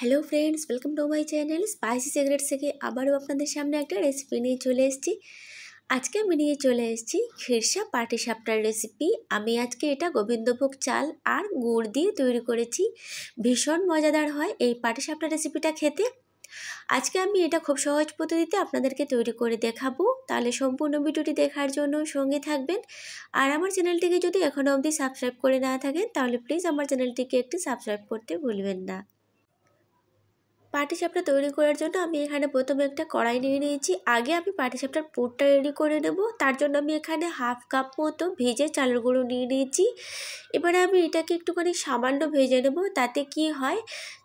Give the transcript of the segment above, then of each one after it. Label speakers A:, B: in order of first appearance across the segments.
A: hello friends welcome to my channel spicy cigarette থেকে আবারও আপনাদের সামনে একটা রেসিপি নিয়ে চলে এসেছি আজকে আমি নিয়ে চলে এসেছি পাটি সাপটার রেসিপি আমি আজকে এটা গোবিন্দভোগ চাল আর গুড় দিয়ে তৈরি করেছি ভীষণ মজাদার হয় এই সাপটা রেসিপিটা খেতে আজকে আমি এটা খুব সহজ পদ্ধতিতে আপনাদেরকে তৈরি করে দেখাবো তাহলে সম্পূর্ণ ভিডিওটি দেখার জন্য সঙ্গে থাকবেন আর আমার চ্যানেলটিকে যদি এখনও অবধি সাবস্ক্রাইব করে না থাকেন তাহলে প্লিজ আমার চ্যানেলটিকে একটি সাবস্ক্রাইব করতে ভুলবেন না পাটি সাপটা তৈরি করার জন্য আমি এখানে প্রথমে একটা কড়াই নিয়ে নিয়েছি আগে আমি পাটি সাপটার পুরটা রেডি করে নেব তার জন্য আমি এখানে হাফ কাপ মতো ভেজে চালের গুঁড়ো নিয়ে নিয়েছি এবারে আমি এটাকে একটুখানি সামান্য ভেজে নেব তাতে কি হয়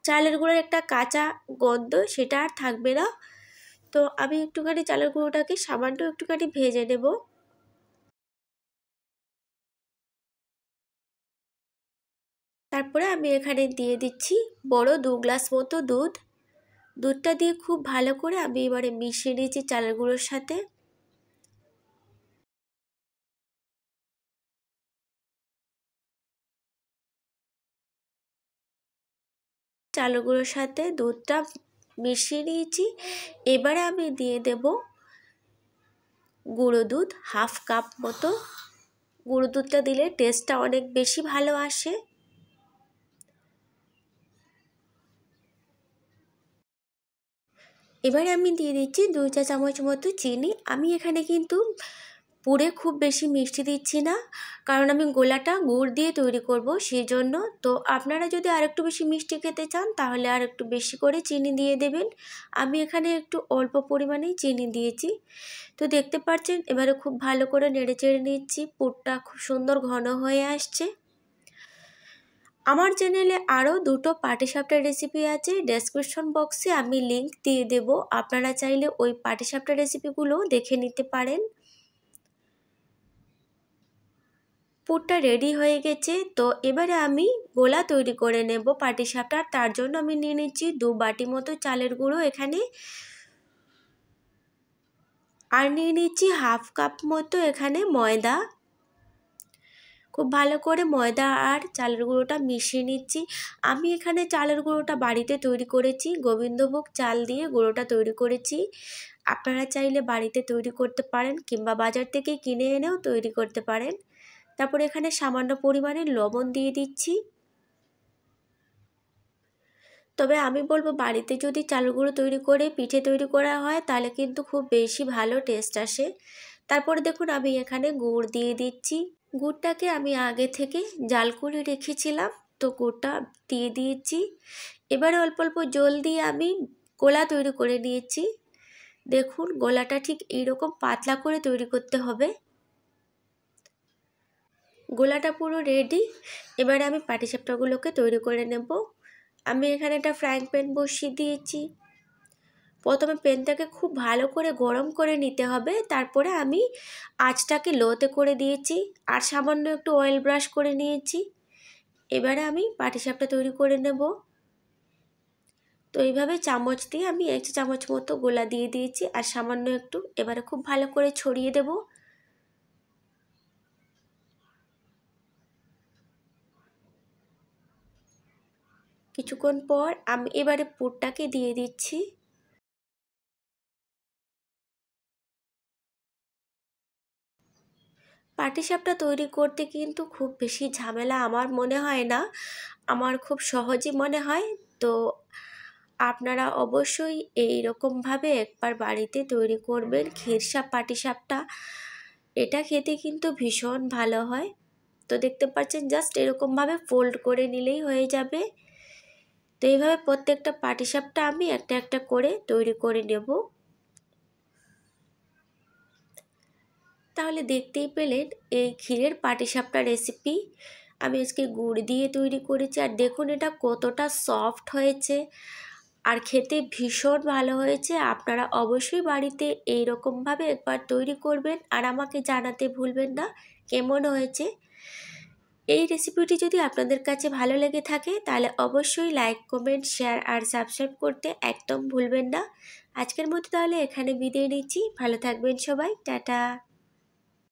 A: চালের গুঁড়োর একটা কাঁচা গন্ধ সেটা আর থাকবে না তো আমি একটুখানি চালের গুঁড়োটাকে সামান্য একটুখানি ভেজে নেব তারপরে আমি এখানে দিয়ে দিচ্ছি বড় দু গ্লাস মতো দুধ দুধটা দিয়ে খুব ভালো করে আমি এবারে মিশিয়ে নিয়েছি চালের গুঁড়োর সাথে চালগুলোর গুঁড়োর সাথে দুধটা মিশিয়ে নিয়েছি এবারে আমি দিয়ে দেব গুঁড়ো দুধ হাফ কাপ মতো গুঁড়ো দুধটা দিলে টেস্টটা অনেক বেশি ভালো আসে এবার আমি দিয়ে দিচ্ছি দুই চা চামচ মতো চিনি আমি এখানে কিন্তু পুরে খুব বেশি মিষ্টি দিচ্ছি না কারণ আমি গোলাটা গুড় দিয়ে তৈরি করব সেই জন্য তো আপনারা যদি আরেকটু বেশি মিষ্টি খেতে চান তাহলে আর একটু বেশি করে চিনি দিয়ে দেবেন আমি এখানে একটু অল্প পরিমাণেই চিনি দিয়েছি তো দেখতে পাচ্ছেন এবারে খুব ভালো করে নেড়ে চেড়ে নিচ্ছি পুরটা খুব সুন্দর ঘন হয়ে আসছে আমার চ্যানেলে আরও দুটো পাটিসাপটার রেসিপি আছে ডেসক্রিপশন বক্সে আমি লিংক দিয়ে দেব আপনারা চাইলে ওই পাটিসাপটার রেসিপিগুলো দেখে নিতে পারেন পুরটা রেডি হয়ে গেছে তো এবারে আমি গোলা তৈরি করে নেব পাটিসাপটার তার জন্য আমি নিয়ে নিচ্ছি দু বাটি মতো চালের গুঁড়ো এখানে আর নিয়ে নিচ্ছি হাফ কাপ মতো এখানে ময়দা খুব ভালো করে ময়দা আর চালের গুঁড়োটা মিশিয়ে নিচ্ছি আমি এখানে চালের গুঁড়োটা বাড়িতে তৈরি করেছি গোবিন্দভোগ চাল দিয়ে গুঁড়োটা তৈরি করেছি আপনারা চাইলে বাড়িতে তৈরি করতে পারেন কিংবা বাজার থেকে কিনে এনেও তৈরি করতে পারেন তারপর এখানে সামান্য পরিমাণে লবণ দিয়ে দিচ্ছি তবে আমি বলবো বাড়িতে যদি চালগুলো গুঁড়ো তৈরি করে পিঠে তৈরি করা হয় তাহলে কিন্তু খুব বেশি ভালো টেস্ট আসে তারপরে দেখুন আমি এখানে গুড় দিয়ে দিচ্ছি গুড়টাকে আমি আগে থেকে জাল করে রেখেছিলাম তো গুড়টা দিয়ে দিয়েছি এবার অল্প অল্প জল দিয়ে আমি গোলা তৈরি করে নিয়েছি দেখুন গোলাটা ঠিক এইরকম পাতলা করে তৈরি করতে হবে গোলাটা পুরো রেডি এবারে আমি পাটিসাপটাগুলোকে তৈরি করে নেব আমি এখানে একটা ফ্রাইং প্যান বসিয়ে দিয়েছি প্রথমে পেনটাকে খুব ভালো করে গরম করে নিতে হবে তারপরে আমি আঁচটাকে লোতে করে দিয়েছি আর সামান্য একটু অয়েল ব্রাশ করে নিয়েছি এবারে আমি পাটিসাপটা তৈরি করে নেব তো এইভাবে চামচ দিয়ে আমি এক চামচ মতো গোলা দিয়ে দিয়েছি আর সামান্য একটু এবারে খুব ভালো করে ছড়িয়ে দেব কিছুক্ষণ পর আমি এবারে পুরটাকে দিয়ে দিচ্ছি পাটিসাপটা তৈরি করতে কিন্তু খুব বেশি ঝামেলা আমার মনে হয় না আমার খুব সহজই মনে হয় তো আপনারা অবশ্যই এই রকমভাবে একবার বাড়িতে তৈরি করবেন ক্ষীরসাপ পাটিসাপটা এটা খেতে কিন্তু ভীষণ ভালো হয় তো দেখতে পাচ্ছেন জাস্ট এরকমভাবে ফোল্ড করে নিলেই হয়ে যাবে তো এইভাবে প্রত্যেকটা পাটিসাপটা আমি একটা একটা করে তৈরি করে নেব তাহলে দেখতেই পেলেন এই ক্ষীরের পাটিসাপটা রেসিপি আমি আজকে গুড় দিয়ে তৈরি করেছি আর দেখুন এটা কতটা সফট হয়েছে আর খেতে ভীষণ ভালো হয়েছে আপনারা অবশ্যই বাড়িতে এই রকমভাবে একবার তৈরি করবেন আর আমাকে জানাতে ভুলবেন না কেমন হয়েছে এই রেসিপিটি যদি আপনাদের কাছে ভালো লেগে থাকে তাহলে অবশ্যই লাইক কমেন্ট শেয়ার আর সাবস্ক্রাইব করতে একদম ভুলবেন না আজকের মতো তাহলে এখানে বিদায় নিচ্ছি ভালো থাকবেন সবাই টাটা